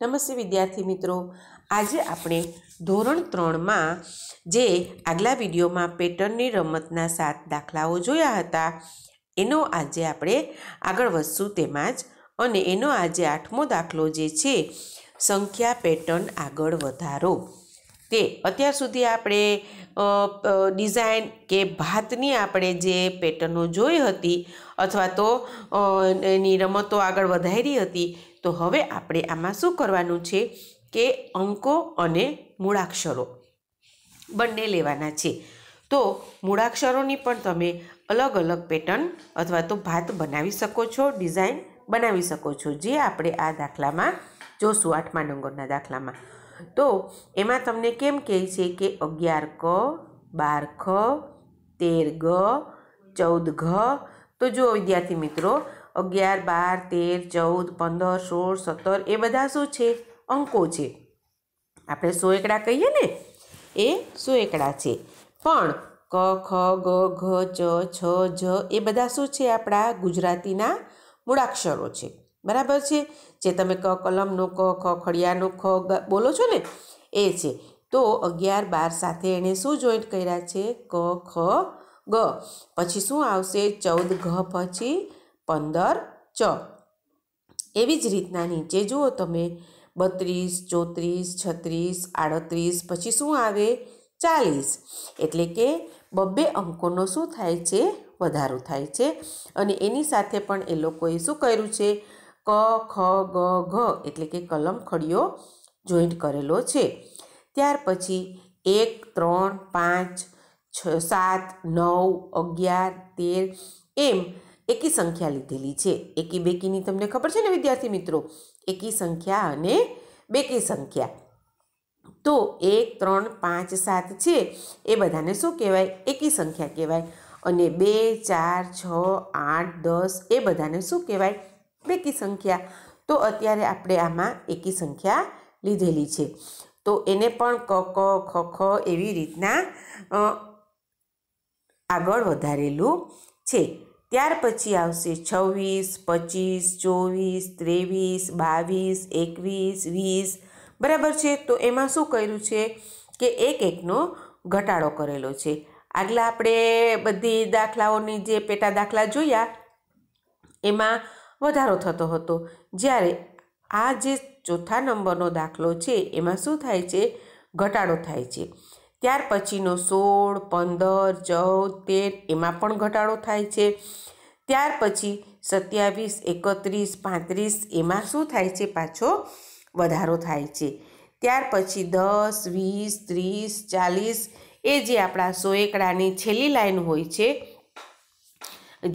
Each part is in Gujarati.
નમસ્તે વિદ્યાર્થી મિત્રો આજે આપણે ધોરણ ત્રણમાં જે આગલા વિડીયોમાં પેટર્નની રમતના સાત દાખલાઓ જોયા હતા એનો આજે આપણે આગળ વધશું તેમાં જ અને એનો આજે આઠમો દાખલો જે છે સંખ્યા પેટર્ન આગળ વધારો તે અત્યાર સુધી આપણે ડિઝાઇન કે ભાતની આપણે જે પેટર્નો જોઈ હતી અથવા તો એની રમતો આગળ વધારી હતી તો હવે આપણે આમાં શું કરવાનું છે કે અંકો અને મૂળાક્ષરો બંને લેવાના છે તો મૂળાક્ષરોની પણ તમે અલગ અલગ પેટર્ન અથવા તો ભાત બનાવી શકો છો ડિઝાઇન બનાવી શકો છો જે આપણે આ દાખલામાં જોશું આઠમા નંબરના દાખલામાં તો એમાં તમને કેમ કહે છે કે અગિયાર ક બાર ખ તેર ગ ચૌદ ઘ તો જો વિદ્યાર્થી મિત્રો અગિયાર બાર તેર ચૌદ પંદર સોળ સત્તર એ બધા શું છે અંકો છે આપણે સો એકડા કહીએ ને એ સો એકડા છે પણ ક ખ ગ ઘ ચ છ જ એ બધા શું છે આપણા ગુજરાતીના મૂળાક્ષરો છે બરાબર છે જે તમે ક કલમનો ક ખ ખડિયાનો ખ બોલો છો ને એ છે તો અગિયાર બાર સાથે એણે શું જોઈન્ટ કર્યા છે ક ખ ગ પછી શું આવશે ચૌદ ઘ પછી પંદર ચ એવી જ રીતના નીચે જુઓ તમે બત્રીસ ચોત્રીસ છત્રીસ આડત્રીસ પછી શું આવે ચાલીસ એટલે કે બબ્બે અંકોનો શું થાય છે વધારો થાય છે અને એની સાથે પણ એ લોકોએ શું કર્યું છે ક ખ ગ ઘ એટલે કે કલમ ખડીયો જોઈન્ટ કરેલો છે ત્યાર પછી એક ત્રણ પાંચ છ સાત નવ અગિયાર તેર એમ એકી સંખ્યા લીધેલી છે એકી બેકીની તમને ખબર છે ને વિદ્યાર્થી મિત્રો એકી સંખ્યા અને બેકી સંખ્યા તો એક ત્રણ પાંચ સાત છે એ બધાને શું કહેવાય એકી સંખ્યા કહેવાય અને બે ચાર છ આઠ દસ એ બધાને શું કહેવાય બેકી સંખ્યા તો અત્યારે આપણે આમાં એકી સંખ્યા લીધેલી છે તો એને પણ ક ક ખ ખ એવી રીતના આગળ વધારેલું છે ત્યાર પછી આવશે છવ્વીસ પચીસ ચોવીસ ત્રેવીસ બાવીસ એકવીસ વીસ બરાબર છે તો એમાં શું કર્યું છે કે એક એકનો ઘટાડો કરેલો છે આગલા આપણે બધી દાખલાઓની જે પેટા દાખલા જોયા એમાં વધારો થતો હતો જ્યારે આ જે ચોથા નંબરનો દાખલો છે એમાં શું થાય છે ઘટાડો થાય છે ત્યાર પછીનો સોળ પંદર ચૌદ તેર એમાં પણ ઘટાડો થાય છે ત્યાર પછી સત્યાવીસ એકત્રીસ પાંત્રીસ એમાં શું થાય છે પાછો વધારો થાય છે ત્યાર પછી દસ વીસ ત્રીસ ચાલીસ એ જે આપણા સોએકડાની છેલ્લી લાઈન હોય છે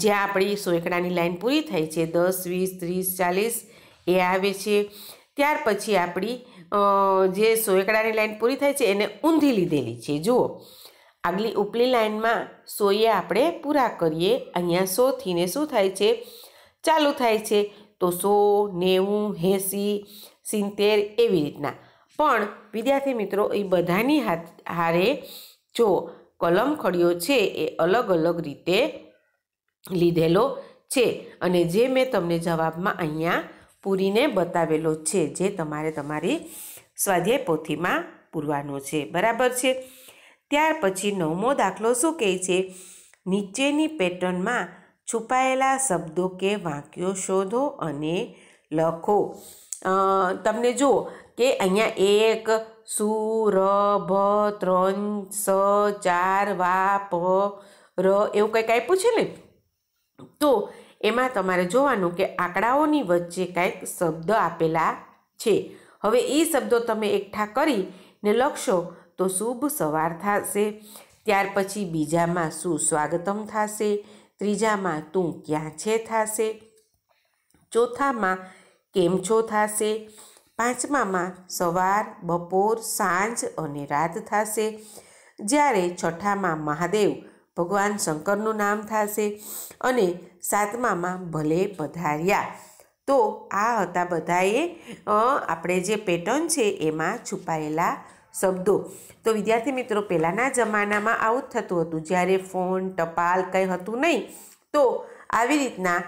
જ્યાં આપણી સોએકડાની લાઈન પૂરી થાય છે દસ વીસ ત્રીસ ચાલીસ એ આવે છે ત્યાર પછી આપણી જે સોયકડાની લાઈન પૂરી થાય છે એને ઊંધી લીધેલી છે જુઓ આગલી ઉપલી લાઈનમાં સોએ આપણે પૂરા કરીએ અહીંયા સોથી ને શું થાય છે ચાલુ થાય છે તો સો નેવું એંસી સિત્તેર એવી રીતના પણ વિદ્યાર્થી મિત્રો એ બધાની હારે જો કલમ ખડ્યો છે એ અલગ અલગ રીતે લીધેલો છે અને જે મેં તમને જવાબમાં અહીંયા પૂરીને બતાવેલો છે જે તમારે તમારી સ્વાધ્યાય પોથીમાં પૂરવાનો છે બરાબર છે ત્યાર પછી નવમો દાખલો શું કહે છે નીચેની પેટર્નમાં છુપાયેલા શબ્દો કે વાક્યો શોધો અને લખો તમને જુઓ કે અહીંયા એક સુ ર ભ ત્રણ સ ચાર વા પ ર એવું કંઈક આપ્યું છે ને તો એમાં તમારે જોવાનું કે આંકડાઓની વચ્ચે કંઈક શબ્દ આપેલા છે હવે એ શબ્દો તમે એકઠા કરીને લખશો તો શુભ સવાર થશે ત્યાર પછી બીજામાં સુસ્વાગતમ થશે ત્રીજામાં તું ક્યાં છે થશે ચોથામાં કેમ છો થશે પાંચમામાં સવાર બપોર સાંજ અને રાત થશે જ્યારે છઠ્ઠામાં મહાદેવ ભગવાન શંકરનું નામ થશે અને સાતમામાં ભલે પધાર્યા તો આ હતા બધાએ આપણે જે પેટર્ન છે એમાં છુપાયેલા શબ્દો તો વિદ્યાર્થી મિત્રો પહેલાંના જમાનામાં આવું જ થતું હતું જ્યારે ફોન ટપાલ કંઈ હતું નહીં તો આવી રીતના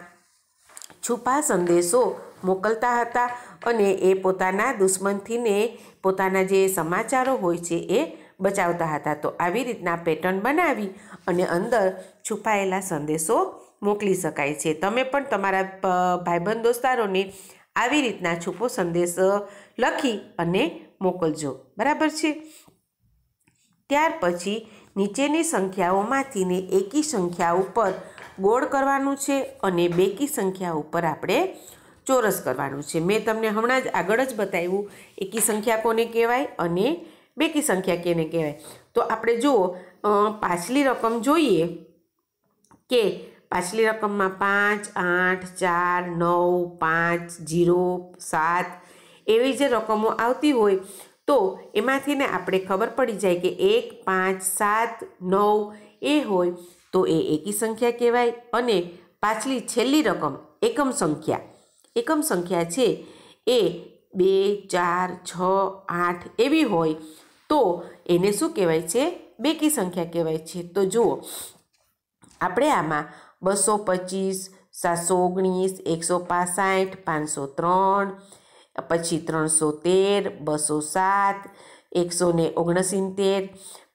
છુપા સંદેશો મોકલતા હતા અને એ પોતાના દુશ્મનથીને પોતાના જે સમાચારો હોય છે એ બચાવતા હતા તો આવી રીતના પેટર્ન બનાવી અને અંદર છુપાયેલા સંદેશો મોકલી શકાય છે તમે પણ તમારા ભાઈબંધ દોસ્તારોને આવી રીતના છુપો સંદેશ લખી અને મોકલજો બરાબર છે ત્યાર પછી નીચેની સંખ્યાઓમાંથીને એકી સંખ્યા ઉપર ગોળ કરવાનું છે અને બેકી સંખ્યા ઉપર આપણે ચોરસ કરવાનું છે મેં તમને હમણાં જ આગળ જ બતાવ્યું એકી સંખ્યા કોને કહેવાય અને બેકી સંખ્યા કેને કહેવાય તો આપણે જુઓ પાછલી રકમ જોઈએ કે પાછલી રકમમાં પાંચ આઠ ચાર નવ પાંચ જીરો સાત એવી જે રકમો આવતી હોય તો એમાંથી ને આપણે ખબર પડી જાય કે એક પાંચ સાત નવ એ હોય તો એ એકી સંખ્યા કહેવાય અને પાછલી છેલ્લી રકમ એકમ સંખ્યા એકમ સંખ્યા છે એ બે ચાર છ આઠ એવી હોય તો એને શું કહેવાય છે બેકી સંખ્યા કહેવાય છે તો જુઓ આપણે આમાં બસો પચીસ સાતસો ઓગણીસ એકસો પાસઠ પાંચસો ત્રણ પછી ત્રણસો તેર બસો સાત એકસો ને ઓગણસિત્તેર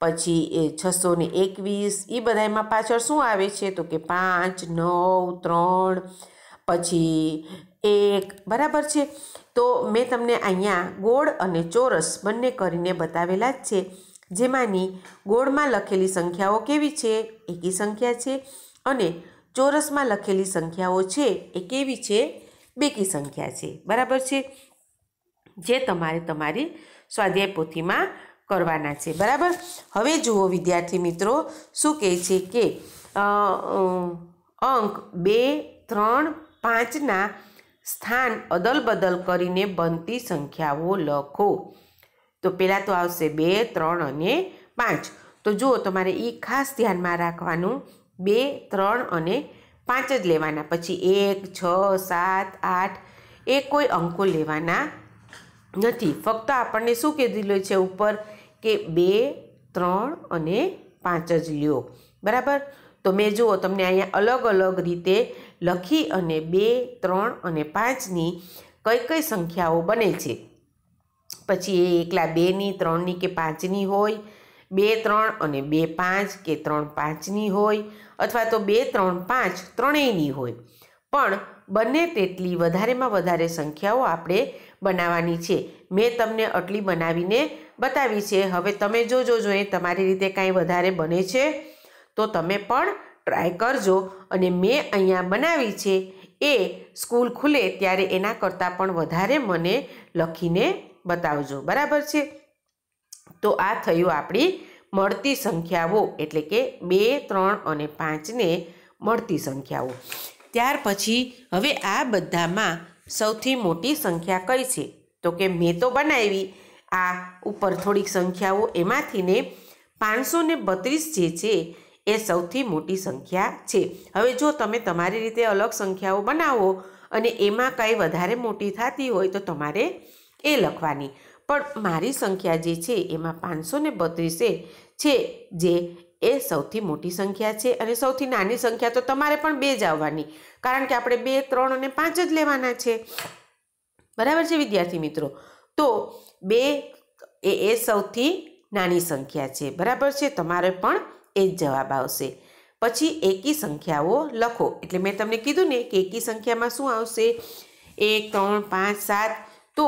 પછી એ છસો ને એકવીસ એ બધામાં પાછળ શું આવે છે તો કે પાંચ નવ ત્રણ પછી એક બરાબર છે તો મેં તમને અહીંયા ગોળ અને ચોરસ બંને કરીને બતાવેલા જ છે જેમાંની ગોળમાં લખેલી સંખ્યાઓ કેવી છે એકી સંખ્યા છે અને ચોરસમાં લખેલી સંખ્યાઓ છે એ કેવી છે બેકી સંખ્યા છે બરાબર છે જે તમારે તમારી સ્વાધ્યાય પોથીમાં કરવાના છે બરાબર હવે જુઓ વિદ્યાર્થી મિત્રો શું કહે છે કે અંક બે ત્રણ પાંચના સ્થાન અદલબદલ કરીને બનતી સંખ્યાઓ લખો તો પહેલાં તો આવશે બે ત્રણ અને પાંચ તો જુઓ તમારે એ ખાસ ધ્યાનમાં રાખવાનું બે ત્રણ અને પાંચ જ લેવાના પછી એક છ સાત આઠ એ કોઈ અંકો લેવાના નથી ફક્ત આપણને શું કીધેલું છે ઉપર કે બે ત્રણ અને પાંચ જ લ્યો બરાબર તો મેં જુઓ તમને અહીંયા અલગ અલગ રીતે લખી અને બે ત્રણ અને પાંચની કઈ કઈ સંખ્યાઓ બને છે પછી એ એકલા બેની ત્રણની કે પાંચની હોય બે ત્રણ અને બે પાંચ કે ત્રણ પાંચની હોય અથવા તો બે ત્રણ પાંચ ત્રણેયની હોય પણ બંને તેટલી વધારેમાં વધારે સંખ્યાઓ આપણે બનાવવાની છે મેં તમને આટલી બનાવીને બતાવી છે હવે તમે જોજો જો એ તમારી રીતે કાંઈ વધારે બને છે તો તમે પણ ટ્રાય કરજો અને મેં અહીંયા બનાવી છે એ સ્કૂલ ખુલે ત્યારે એના કરતાં પણ વધારે મને લખીને બતાવજો બરાબર છે તો આ થયું આપણી મળતી સંખ્યાઓ એટલે કે બે ત્રણ અને પાંચને મળતી સંખ્યાઓ ત્યાર પછી હવે આ બધામાં સૌથી મોટી સંખ્યા કઈ છે તો કે મેં તો બનાવી આ ઉપર થોડીક સંખ્યાઓ એમાંથી ને પાંચસો બત્રીસ જે છે એ સૌથી મોટી સંખ્યા છે હવે જો તમે તમારી રીતે અલગ સંખ્યાઓ બનાવો અને એમાં કંઈ વધારે મોટી થતી હોય તો તમારે એ લખવાની પણ મારી સંખ્યા જે છે એમાં પાંચસો ને બત્રીસે છે જે એ સૌથી મોટી સંખ્યા છે અને સૌથી નાની સંખ્યા તો તમારે પણ બે જ આવવાની કારણ કે આપણે બે ત્રણ અને પાંચ જ લેવાના છે બરાબર છે વિદ્યાર્થી મિત્રો તો બે એ સૌથી નાની સંખ્યા છે બરાબર છે તમારે પણ એ જ જવાબ આવશે પછી એકી સંખ્યાઓ લખો એટલે મેં તમને કીધું ને કે એકી સંખ્યામાં શું આવશે એક ત્રણ પાંચ સાત તો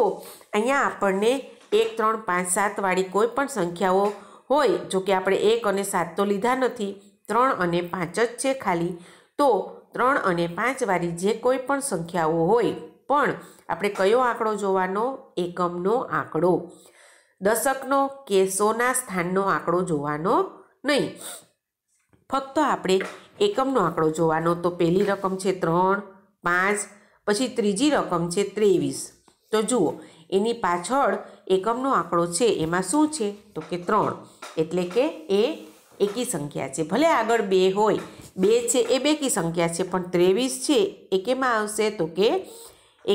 અહીંયા આપણને એક ત્રણ પાંચ સાતવાળી કોઈ પણ સંખ્યાઓ હોય જો કે આપણે એક અને સાત તો લીધા નથી ત્રણ અને પાંચ જ છે ખાલી તો ત્રણ અને પાંચવાળી જે કોઈ પણ સંખ્યાઓ હોય પણ આપણે કયો આંકડો જોવાનો એકમનો આંકડો દશકનો કે સોના સ્થાનનો આંકડો જોવાનો નહીં ફક્ત આપણે એકમનો આંકડો જોવાનો તો પહેલી રકમ છે ત્રણ પાંચ પછી ત્રીજી રકમ છે ત્રેવીસ તો જુઓ એની પાછળ એકમનો આંકડો છે એમાં શું છે તો કે ત્રણ એટલે કે એ એકી સંખ્યા છે ભલે આગળ બે હોય બે છે એ બેકી સંખ્યા છે પણ ત્રેવીસ છે એ કેમાં આવશે તો કે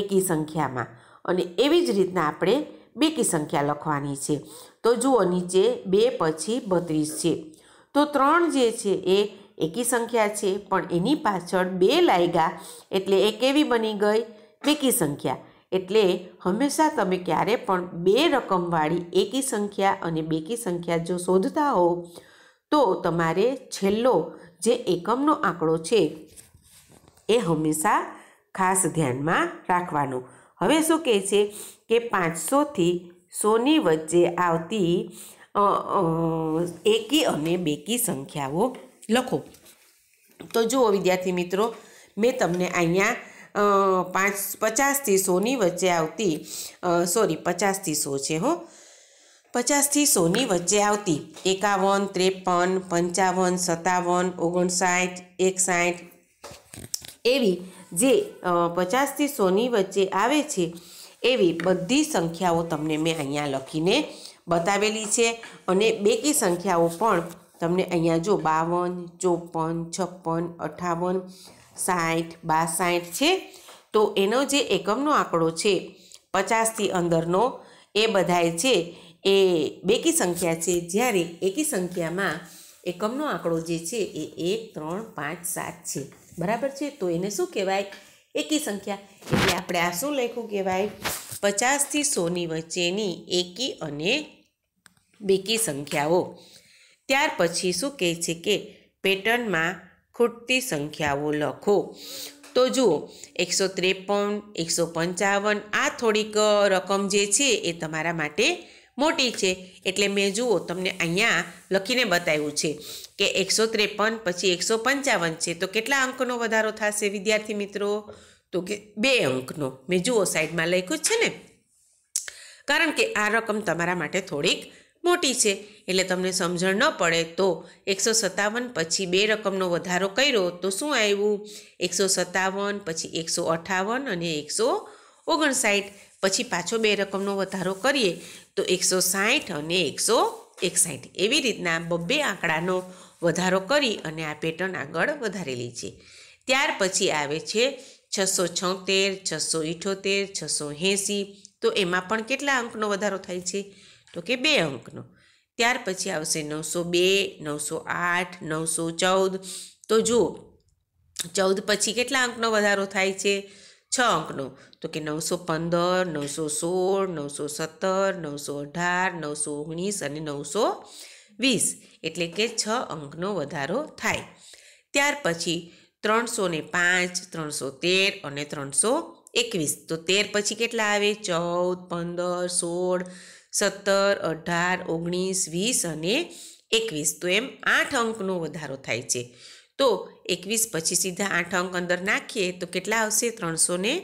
એકી સંખ્યામાં અને એવી જ રીતના આપણે બેકી સંખ્યા લખવાની છે તો જુઓ નીચે બે પછી બત્રીસ છે તો ત્રણ જે છે એ એકી સંખ્યા છે પણ એની પાછળ બે લાગ્યા એટલે એ કેવી બની ગઈ બેકી સંખ્યા એટલે હંમેશા તમે ક્યારે પણ બે રકમવાળી એકી સંખ્યા અને બેકી સંખ્યા જો શોધતા હો તો તમારે છેલ્લો જે એકમનો આંકડો છે એ હંમેશા ખાસ ધ્યાનમાં રાખવાનું હવે શું કહે છે કે પાંચસોથી સોની વચ્ચે આવતી એકી અને બેકી સંખ્યાઓ લખો તો જુઓ વિદ્યાર્થી મિત્રો મેં તમને અહીંયા પાંચ પચાસથી સોની વચ્ચે આવતી સોરી પચાસથી સો છે હો પચાસથી સોની વચ્ચે આવતી એકાવન ત્રેપન પંચાવન સત્તાવન ઓગણસાઠ એકસાઠ એવી જે પચાસથી સોની વચ્ચે આવે છે એવી બધી સંખ્યાઓ તમને મેં અહીંયા લખીને બતાવેલી છે અને બેકી સંખ્યાઓ પણ તમને અહીંયા જો બાવન ચોપન છપ્પન અઠાવન સાઠ બાસાઠ છે તો એનો જે એકમનો આંકડો છે પચાસથી અંદરનો એ બધાય છે એ બેકી સંખ્યા છે જ્યારે એકી સંખ્યામાં એકમનો આંકડો જે છે એ એક ત્રણ પાંચ સાત છે બરાબર છે તો એને શું કહેવાય એકી સંખ્યા એટલે આપણે આ શું લખ્યું કહેવાય પચાસથી સોની વચ્ચેની એકી અને બેકી સંખ્યાઓ ત્યાર પછી શું કહે છે કે પેટર્નમાં ખૂટતી સંખ્યાઓ લખો તો જુઓ એકસો ત્રેપન એકસો પંચાવન આ થોડીક રકમ જે છે એ તમારા માટે મોટી છે એટલે મેં જુઓ તમને અહીંયા લખીને બતાવ્યું છે કે એકસો ત્રેપન પછી એકસો પંચાવન છે તો કેટલા અંકનો વધારો થશે વિદ્યાર્થી મિત્રો તો કે બે અંકનો મેં જુઓ સાઈડમાં લખ્યું છે ને કારણ કે આ રકમ તમારા માટે થોડીક મોટી છે એટલે તમને સમજણ ન પડે તો એકસો સત્તાવન પછી બે રકમનો વધારો કર્યો તો શું આવ્યું એકસો સત્તાવન પછી એકસો અઠાવન અને એકસો ઓગણસાઠ પછી પાછો બે રકમનો વધારો કરીએ તો એકસો સાઠ અને એકસો એકસાઠ એવી રીતના બબ્બે આંકડાનો વધારો કરી અને આ પેટર્ન આગળ વધારેલી છે ત્યાર પછી આવે છે છસો છોતેર છસો ઇઠોતેર છસો એંસી તો એમાં પણ કેટલા અંકનો વધારો થાય છે તો કે બે અંકનો ત્યાર પછી આવશે નવસો બે નવસો આઠ નવસો ચૌદ તો જુઓ ચૌદ પછી કેટલા અંકનો વધારો થાય છે છ અંકનો તો કે નવસો પંદર નવસો સોળ નવસો સત્તર નવસો અઢાર નવસો ઓગણીસ અને નવસો વીસ એટલે કે છ અંકનો વધારો થાય ત્યાર પછી ત્રણસો ને પાંચ ત્રણસો તેર અને ત્રણસો એકવીસ તો તેર પછી કેટલા આવે ચૌદ પંદર સોળ સત્તર અઢાર ઓગણીસ વીસ અને એકવીસ તો એમ આઠ અંકનો વધારો થાય છે તો એકવીસ પછી સીધા આઠ અંક અંદર નાખીએ તો કેટલા આવશે ત્રણસો ને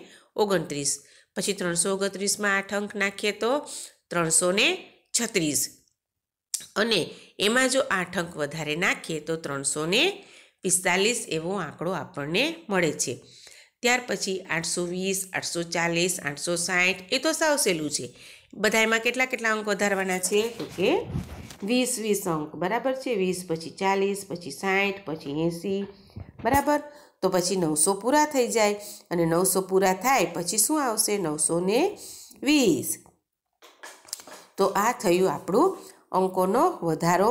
ઓગણત્રીસ પછી ત્રણસો ઓગણત્રીસમાં આઠ અંક નાખીએ તો ત્રણસો ને છત્રીસ અને એમાં જો આઠ અંક વધારે નાખીએ તો ત્રણસો ને પિસ્તાલીસ એવો આંકડો આપણને મળે છે ત્યાર પછી આઠસો વીસ આઠસો ચાલીસ આઠસો સાઠ એ તો સાવ સહેલું છે બધા એમાં કેટલા કેટલા અંક વધારવાના છે તો કે વીસ વીસ અંક બરાબર છે વીસ પછી ચાલીસ પછી સાઠ પછી એંસી બરાબર તો પછી નવસો પૂરા થઈ જાય અને નવસો પૂરા થાય પછી શું આવશે નવસો ને વીસ તો આ થયું આપણું અંકોનો વધારો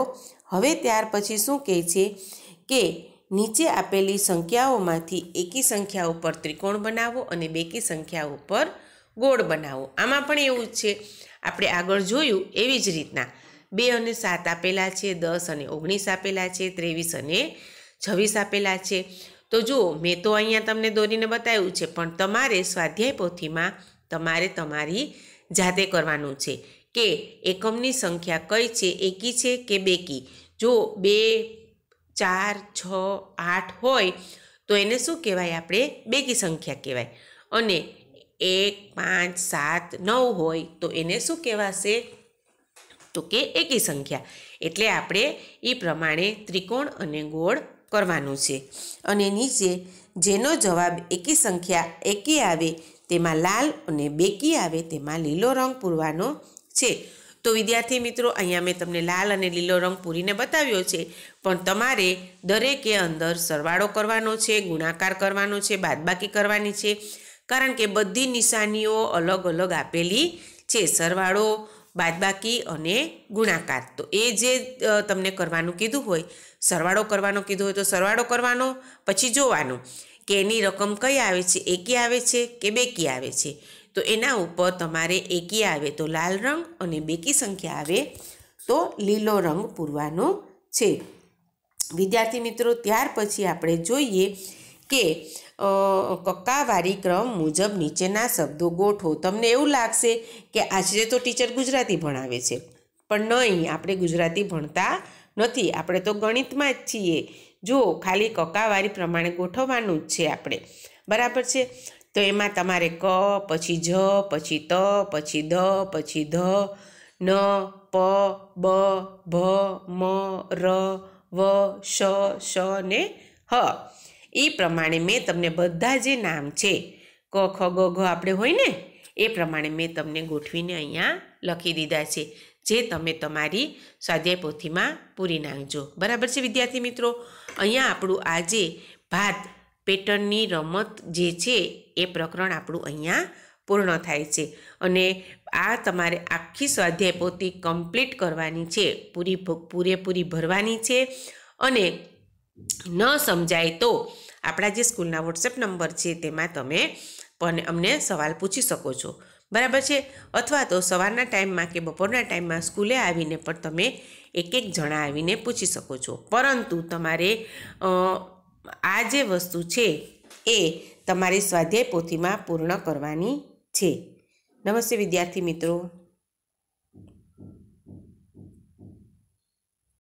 હવે ત્યાર પછી શું કહે છે કે નીચે આપેલી સંખ્યાઓમાંથી એકી સંખ્યા ઉપર ત્રિકોણ બનાવો અને બેકી સંખ્યા ઉપર ગોળ બનાવો આમાં પણ એવું જ છે આપણે આગળ જોયું એવી જ રીતના બે અને સાત આપેલા છે દસ અને ઓગણીસ આપેલા છે ત્રેવીસ અને છવ્વીસ આપેલા છે તો જુઓ મેં તો અહીંયા તમને દોરીને બતાવ્યું છે પણ તમારે સ્વાધ્યાય પોથીમાં તમારે તમારી જાતે કરવાનું છે કે એકમની સંખ્યા કઈ છે એકી છે કે બેકી જો બે ચાર છ આઠ હોય તો એને શું કહેવાય આપણે બેકી સંખ્યા કહેવાય અને એક પાંચ સાત નવ હોય તો એને શું કહેવાશે તો કે એકી સંખ્યા એટલે આપણે એ પ્રમાણે ત્રિકોણ અને ગોળ કરવાનું છે અને નીચે જેનો જવાબ એકી સંખ્યા એકી આવે તેમાં લાલ અને બેકી આવે તેમાં લીલો રંગ પૂરવાનો છે તો વિદ્યાર્થી મિત્રો અહીંયા મેં તમને લાલ અને લીલો રંગ પૂરીને બતાવ્યો છે પણ તમારે દરેકે અંદર સરવાળો કરવાનો છે ગુણાકાર કરવાનો છે બાદબાકી કરવાની છે કારણ કે બધી નિશાનીઓ અલગ અલગ આપેલી છે સરવાળો બાદબાકી અને ગુણાકાર તો એ જે તમને કરવાનું કીધું હોય સરવાળો કરવાનો કીધું હોય તો સરવાળો કરવાનો પછી જોવાનો કે એની રકમ કઈ આવે છે એકી આવે છે કે બેકી આવે છે તો એના ઉપર તમારે એકી આવે તો લાલ રંગ અને બેકી સંખ્યા આવે તો લીલો રંગ પૂરવાનો છે વિદ્યાર્થી મિત્રો ત્યાર પછી આપણે જોઈએ કે કક્કાવારી ક્રમ મુજબ નીચેના શબ્દો ગોઠવો તમને એવું લાગશે કે આજે તો ટીચર ગુજરાતી ભણાવે છે પણ નહીં આપણે ગુજરાતી ભણતા નથી આપણે તો ગણિતમાં જ છીએ જો ખાલી કક્કાવારી પ્રમાણે ગોઠવવાનું જ છે આપણે બરાબર છે તો એમાં તમારે ક પછી જ પછી ત પછી ધ પછી ધ ન પ બ ભ મ ર વ શ શ ને હ એ પ્રમાણે મેં તમને બધા જે નામ છે ક ખ ગ ઘ આપણે હોય ને એ પ્રમાણે મેં તમને ગોઠવીને અહીંયા લખી દીધા છે જે તમે તમારી સ્વાધ્યાય પોથીમાં પૂરી નાખજો બરાબર છે વિદ્યાર્થી મિત્રો અહીંયા આપણું આજે ભાત પેટર્નની રમત જે છે એ પ્રકરણ આપણું અહીંયા પૂર્ણ થાય છે અને આ તમારે આખી સ્વાધ્યાય પોથી કમ્પ્લીટ કરવાની છે પૂરી પૂરેપૂરી ભરવાની છે અને ન સમજાય તો આપણા જે સ્કૂલના વોટ્સએપ નંબર છે તેમાં તમે પણ અમને સવાલ પૂછી શકો છો બરાબર છે અથવા તો સવારના ટાઈમમાં કે બપોરના ટાઈમમાં સ્કૂલે આવીને પણ તમે એક એક જણા આવીને પૂછી શકો છો પરંતુ તમારે આ જે વસ્તુ છે એ તમારી સ્વાધ્યાય પોથીમાં પૂર્ણ કરવાની છે નમસ્તે વિદ્યાર્થી મિત્રો